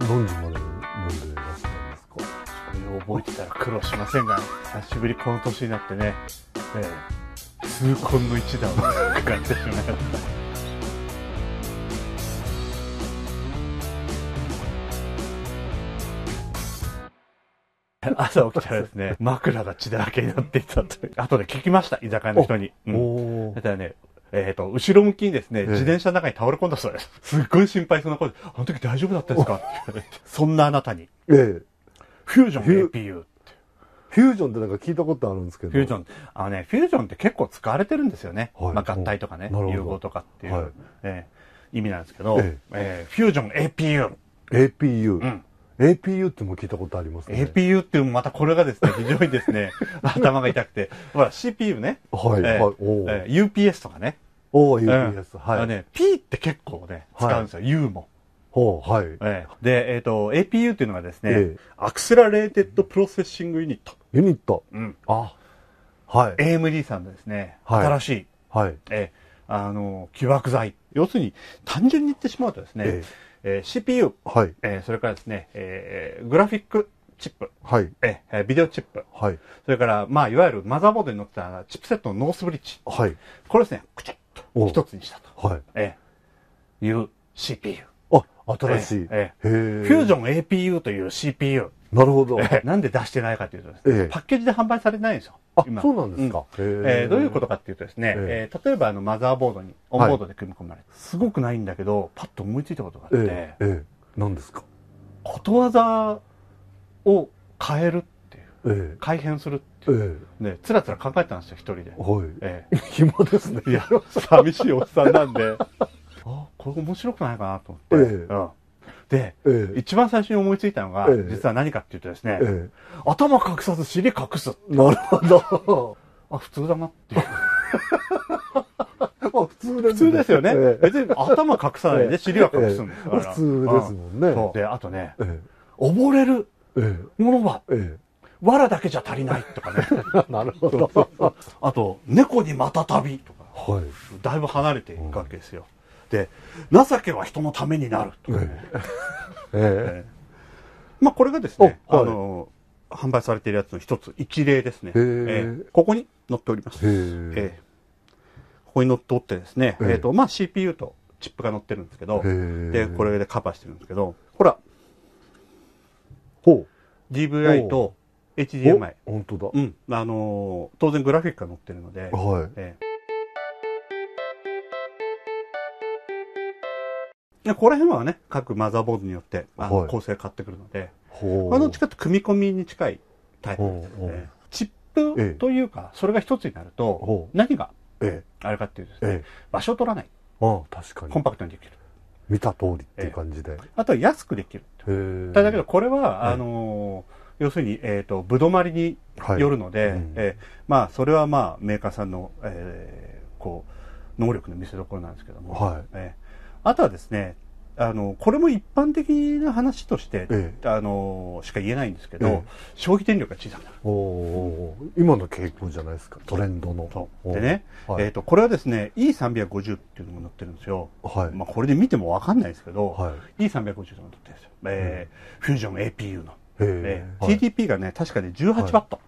何時まで飲んでらしたんですかそれを覚えてたら苦労しませんが、久しぶりこの年になってね、ええ、痛恨の一打を食らってしまいました。朝起きたらですね、枕が血だらけになっていたと後で聞きました、居酒屋の人に。うん、だからね、えっ、ー、と、後ろ向きにですね、自転車の中に倒れ込んだそうです。すっごい心配そうな声で、あの時大丈夫だったんですか そんなあなたに。ええ。フュージョン APU。フュージョンってなんか聞いたことあるんですけど。フュージョン。あのね、フュージョンって結構使われてるんですよね。はい、まあ合体とかね、融合とかっていう、はい、えー、意味なんですけど、えええー、フュージョン APU。APU。うん。APU っても聞いたことありますね。APU ってまたこれがですね、非常にですね、頭が痛くて。ほら、CPU ね。はい、えー、はい、えー、UPS とかね。お UPS、うん、はい。ね、P って結構ね、使うんですよ、はい、U も。ほう、はい。えー、で、えっ、ー、と、APU っていうのがですね、えー、アクセラレーテッドプロセッシングユニット。ユニット。うん。あ、はい。AMD さんのですね、はい、新しい、はい。えー、あの、起爆剤。要するに、単純に言ってしまうとですね、えーえー、CPU、はい、えー、それからですね、えー、グラフィックチップ、はい、えー、ビデオチップ、はい、それから、まあ、いわゆるマザーボードに載ってたチップセットのノースブリッジ、はい、これですね、くちゃっと一つにしたと、はいえー、いう CPU。新しい。えー、えー、フュージョン APU という CPU。なるほど。なんで出してないかというと、ねえー、パッケージで販売されてないんですよ。今。そうなんですか。うん、えー、どういうことかっていうとですね、えー、例えばあのマザーボードに、オンボードで組み込まれて、はい、すごくないんだけど、パッと思いついたことがあって、えー、え何ですかことわざを変えるっていう、えー、改変するっていう、えー、ね、つらつら考えたんですよ、一人で。はい。えー、暇ですね。いや、寂しいおっさんなんで、あ、これ面白くないかなと思って。えー、うんで、え一番最初に思いついたのが、え、実は何かっていうとですね、頭隠さず尻隠す。なるほど。あ、普通だなっていう。まあ普通です、ね、普通ですよね。別に頭隠さないで尻は隠すんですから。普通ですもんね。で、あとね、溺れるものは、わらだけじゃ足りないとかね。なるほど。あと、猫にまた旅とか、はい、だいぶ離れていくわけですよ。うんって情けは人のためになると、まあこれがですね、あの販売されているやつの一つ一例ですね、えー、ここに載っております、えー、ここに載っておってですね、えーとまあ、CPU とチップが載ってるんですけどでこれでカバーしてるんですけどほらほう DVI と HDMI 本当だ、うんあのー、当然グラフィックが載ってるので、はいえーここら辺はね、各マザーボードによってあ構成変わってくるので、これどっちかっと組み込みに近いタイプですので、チップというか、それが一つになると、何があれかっていうとですね、場所を取らない。ああ確かに。コンパクトにできる。見た通りっていう感じで。あとは安くできる。だけど、これは、あの要するに、えっ、と、ぶどまりによるので、はえまあ、それはまあ、メーカーさんの、えー、こう、能力の見せ所なんですけども、はいえーあとはですねあのこれも一般的な話として、ええ、あのしか言えないんですけど、え、消費電力が小さくなるお、今の傾向じゃないですかトレンドのでね、はい、えーと、これはですね E350 っていうのも載ってるんですよ、はい、まあ、これで見ても分かんないですけど、はい、E350 ていうのも載ってるんですよ、えー、フュージョン APU の、えー、TDP がね確かね18ワット、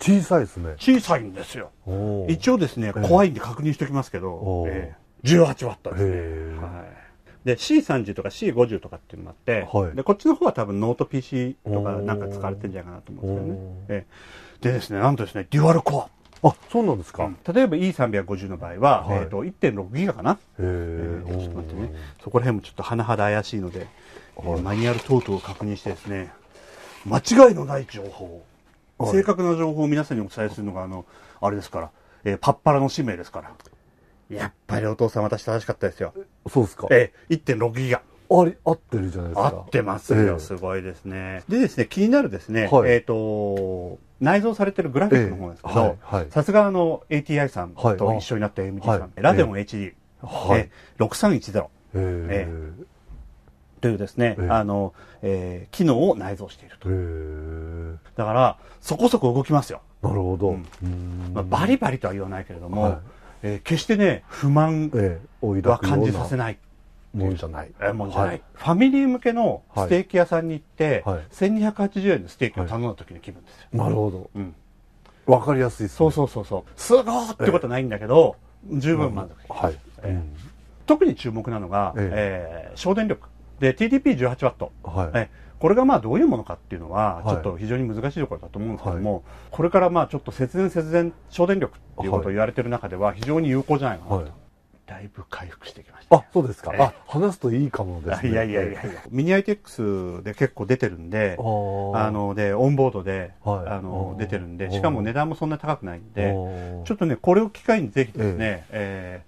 小さいですね小さいんですよ一応ですね怖いんで確認しておきますけど、えー、18ワットですね、はいで C30 とか C50 とかっていうのもあって、はい、でこっちの方は多分ノート PC とかなんか使われてるんじゃないかなと思うんですどね、えー、でですねなんとですねデュアルコアあそうなんですか、うん、例えば E350 の場合は、はい、えーと、1.6ギガかな、えー、ちょっと待ってねそこら辺もちょっと甚だ怪しいので、えー、マニュアル等々を確認してですね間違いのない情報、はい、正確な情報を皆さんにお伝えするのがあのあれですから、えー、パッパラの使命ですからやっぱりお父さん私正しかったですよ。そうですかええ、1.6ギガ。あ合ってるじゃないですか。合ってますよ、すごいですね。でですね、気になるですね、えっ、と、内蔵されてるグラフィックの方ですけど、さすがあの ATI さんと一緒になった MT さん、ラデオン HD、え6310、ええというですね、あの、え機能を内蔵していると。えだから、そこそこ動きますよ。なるほど。うん、まあ、バリバリとは言わないけれども、えー、決してね、不満は感じさせない。もんじゃない。え、もんじゃない。ファミリー向けのステーキ屋さんに行って、はい、1280円のステーキを頼んだ時の気分ですよ。なるほど。うん。わかりやすいですね。そうそうそうそう。すごーってことはないんだけど、十分満足はい。特に注目なのが、ええ省電力。で、TDP18W。はい。これがまあどういうものかっていうのは、ちょっと非常に難しいところだと思うんですけども、はい、これからまあちょっと節電節電、省電力っていうことを言われてる中では非常に有効じゃないかなと。はい、だいぶ回復してきました、ね、あ、そうですか。あ、話すといいかもですね。いやいやいやいや。ミニ ITX で結構出てるんで、あの、で、オンボードで、はい、あの、出てるんで、しかも値段もそんな高くないんで、ちょっとね、これを機会にぜひですね、え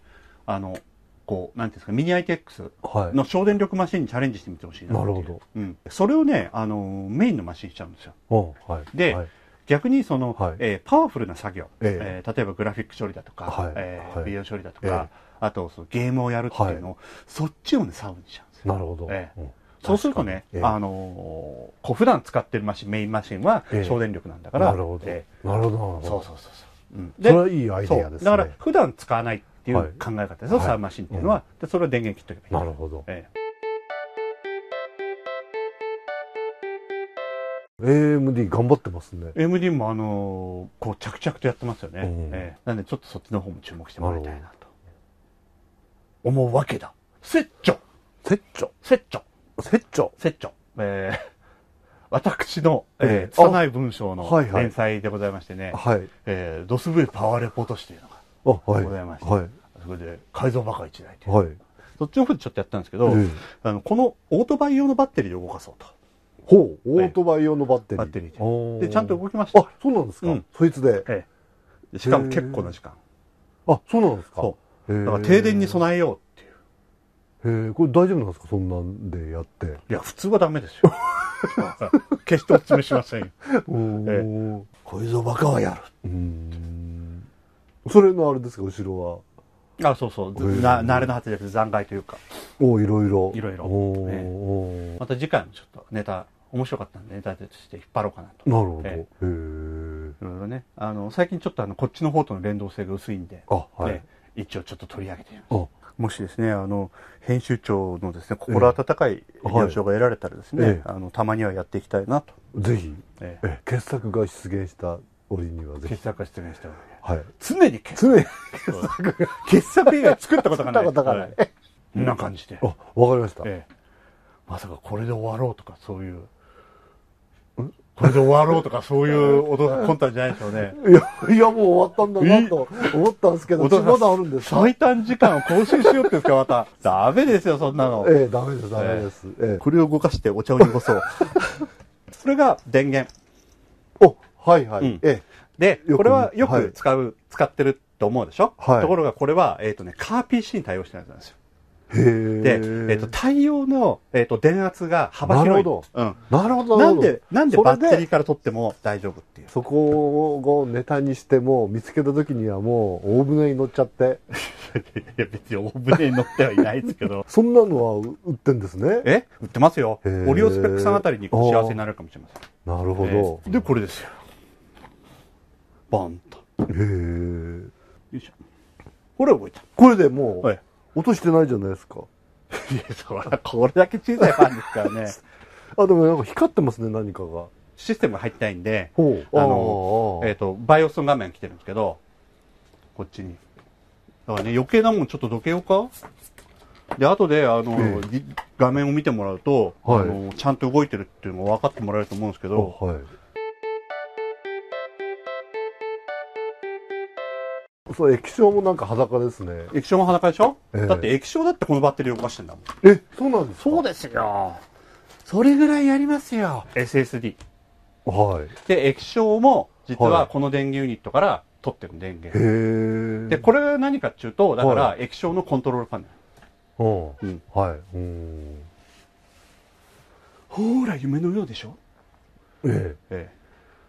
ー、あの、こう、なんていうんですか、ミニ ITX の省電力マシンにチャレンジしてみてほしいな、なるほど、うん。それをね、あの、メインのマシンにしちゃうんですよ。はい、で、逆にその、はえパワフルな作業、ええ例えばグラフィック処理だとか、はえビデオ処理だとか、あとそのゲームをやるっていうのを、そっちをね、サウンドにしちゃうんですよ。なるほど。えー、そうするとね、あのこう普段使ってるマシン、メインマシンは省電力なんだから。なるほど、なるほど、そうそうそうそう。うん、それはいいアイデアですね。だから普段使わないっていう考え方ですよ、はい、サーマシンっていうのは、でそれを電源切っとけばいいなるほど、ええ AMD 頑張ってますね AMD もあのー、こう着々とやってますよね、うん、えー、なんでちょっとそっちの方も注目してもらいたいなと思うわけだセッチョセッチョセッチョセッチョえー、私の、えー、拙い文章の連載でございましてね、はい、えー、ドスブイパワーレポート誌というのございまして、はい、それで改造バカ1台という、はい、そっちの方でちょっとやったんですけど、えー、あのこのオートバイ用のバッテリーを動かそうと。ほう、オートバイ用のバッテリー。バッテリーで。ちゃんと動きました。あ、そうなんですか、うん、そいつで。ええ。しかも結構な時間。あ、そうなんですかそう。だから停電に備えようっていう。へえ、これ大丈夫なんですかそんなんでやって。いや、普通はダメですよ。決 してお勧めしませんよ。ええ、こバカはやる。うんそれのあれですか後ろはあそうそうな慣れの果てです残骸というかおいろいろいろいろ、また次回もちょっとネタ面白かったんでネタとして引っ張ろうかなとなるほど、へえいろいろねあの最近ちょっとあのこっちの方との連動性が薄いんであ、はい、一応ちょっと取り上げてみますもしですねあの編集長のですね心温かい表情が得られたらですね、えはい、あのたまにはやっていきたいなとぜひ、ええ、傑作が出現した俺にはぜひ傑作がしてしたはい常に傑作が傑 作以外作ったことがない作ったことがない、はい、んな感じであわかりました、ええ、まさかこれで終わろうとかそういうこれで終わろうとかそういうお父さんコじゃないでしょうね。いや、いやもう終わったんだなと思ったんですけど、まだあるんです最短時間を更新しようってですか、また。ダメですよ、そんなの。ええ、ダメです、ダメです。ええ、これを動かしてお茶を濁そう。それが電源。はいはい。うん、ええ、で、これはよく使う、はい、使ってると思うでしょ、はい、ところがこれは、えっ、ー、とね、カー PC に対応してないんですよ。で、えーと、対応の、えーと、電圧が幅広い。なるほど。うん、なるほど。なんで、なんでバッテリーから取っても大丈夫っていう。そこをネタにしても、見つけた時にはもう大船に乗っちゃって。いや、別に大船に乗ってはいないですけど。そんなのは売ってんですね。え売ってますよ。オリオスペックさんあたりに幸せになるかもしれません。なるほど、えー、で、これですよ。バンとへえよいしょこれ覚えたこれでもはいう落としてないじゃないですかいやそらこれだけ小さいファンですからね あでもなんか光ってますね何かがシステムが入ってないんでほうあの、えっ、と、バイオスの画面来てるんですけど、こっちに。だからね、余計なもんちょっとどけようかで、後で、あの、画面を見てもらうと、はいあの、ちゃんと動いてるっていうのを分かってもらえると思うんですけど、はいそう液晶もなんか裸ですね液晶も裸でしょ、えー、だって液晶だってこのバッテリー動かしてんだもんえそうなんですかそうですよそれぐらいやりますよ SSD はいで液晶も実はこの電源ユニットから取ってる電源、はい、でこれ何かっていうとだから液晶のコントロールパネル、はい、うん、はいうんほら夢のようでしょええええ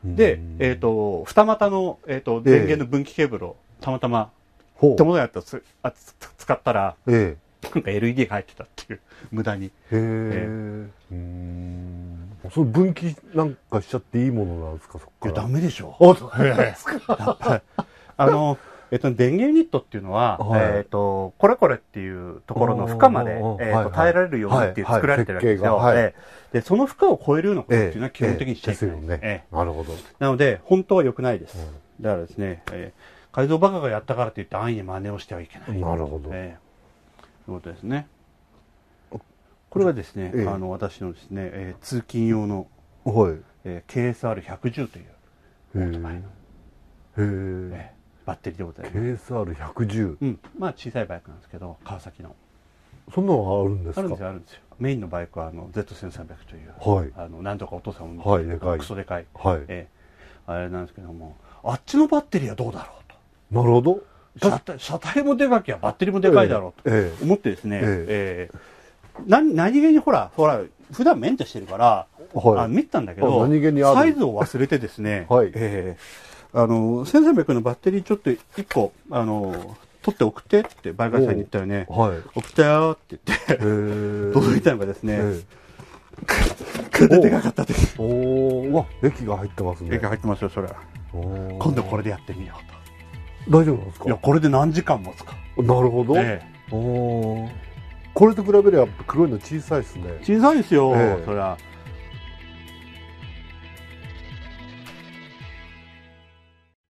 で、えっ、ー、と、二股の、えっ、ー、と、電源の分岐ケーブルをたまたま手元やったらあ使ったら、ええ、なんか LED が入ってたっていう 無駄にへえー、うんそれ分岐なんかしちゃっていいものなんですかそっかいやダメでしょあダメですかあのえっと、電源ユニットっていうのは、はい、えっ、と、これこれっていうところの負荷まで、え耐えられるようにっていう作られてるわけですよ、はいはい、で、その負荷を超えるようなことっていうのは基本的にしちゃいけない。えーえー、ですよね、えー、なるほど。なので、本当は良くないです。だからですね、えー改造バカがやったからといって安易に真似をしてはいけない。なるほど。えー、ということですね。これはですね、ええ、あの私のですね、えー、通勤用の、はいえー、KSR110 というオートバイの、えへ、えー、バッテリーでございます KSR110、うん、まあ小さいバイクなんですけど川崎のそんなのあるんですかあるんですよあるんですよメインのバイクはあの Z1300 という、はい、あのなんとかお父さんも、はい、でかいクソでかい、はいえー、あれなんですけどもあっちのバッテリーはどうだろうなるほど車車体もでかきゃバッテリーもでかいだろうと思ってですね、えええー、何何気にほらほら普段メンテしてるから、はい、あ見たんだけどに、サイズを忘れてですね、はいえー、あの1300のバッテリーちょっと1個あの取って送ってってバイカ買さんに言ったらね、はい、送ったよって言って届いたのがですね、これでかかったですおおわ液が入ってますね液が入ってますよそれ今度これでやってみようと大丈夫なんですかいやこれで何時間もつかなるほど、ええ、おこれと比べれば黒いの小さいですね小さいですよ、ええ、それは